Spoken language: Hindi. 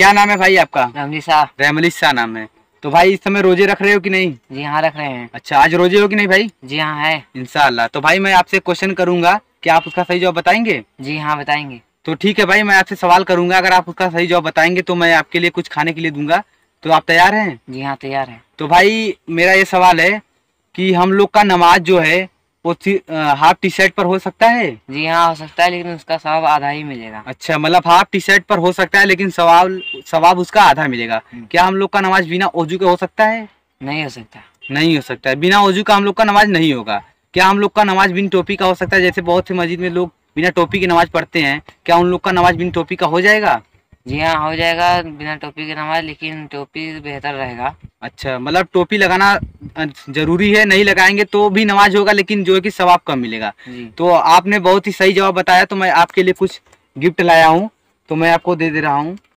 क्या नाम है भाई आपका रमली शाह नाम है तो भाई इस समय रोजे रख रहे हो कि नहीं जी हाँ रख रहे हैं अच्छा आज रोजे हो कि नहीं भाई जी हाँ है इनशाला तो भाई मैं आपसे क्वेश्चन करूंगा कि आप उसका सही जवाब बताएंगे जी हाँ बताएंगे तो ठीक है भाई मैं आपसे सवाल करूंगा अगर आप उसका सही जवाब बताएंगे तो मैं आपके लिए कुछ खाने के लिए दूंगा तो आप तैयार हैं जी हाँ तैयार हैं तो भाई मेरा ये सवाल है कि हम लोग का नमाज जो है वो हाफ टी शर्ट पर हो सकता है जी हाँ हो सकता है लेकिन उसका सवाब आधा ही मिलेगा अच्छा मतलब हाफ टी शर्ट पर हो सकता है लेकिन सवाब सवाब उसका आधा मिलेगा हम्म। क्या हम लोग का नमाज बिना ओजू के हो सकता है नहीं हो सकता नहीं हो सकता है बिना ओजू का हम लोग का नमाज नहीं होगा क्या हम लोग का नमाज बिन टोपी का हो सकता है जैसे बहुत सी मस्जिद में लोग बिना टोपी की नमाज पढ़ते हैं क्या उन लोग का नमाज बिन टोपी का हो जाएगा जी हाँ हो जाएगा बिना टोपी की नमाज लेकिन टोपी बेहतर रहेगा अच्छा मतलब टोपी लगाना जरूरी है नहीं लगाएंगे तो भी नमाज होगा लेकिन जो है कि सवाब कम मिलेगा तो आपने बहुत ही सही जवाब बताया तो मैं आपके लिए कुछ गिफ्ट लाया हूँ तो मैं आपको दे दे रहा हूँ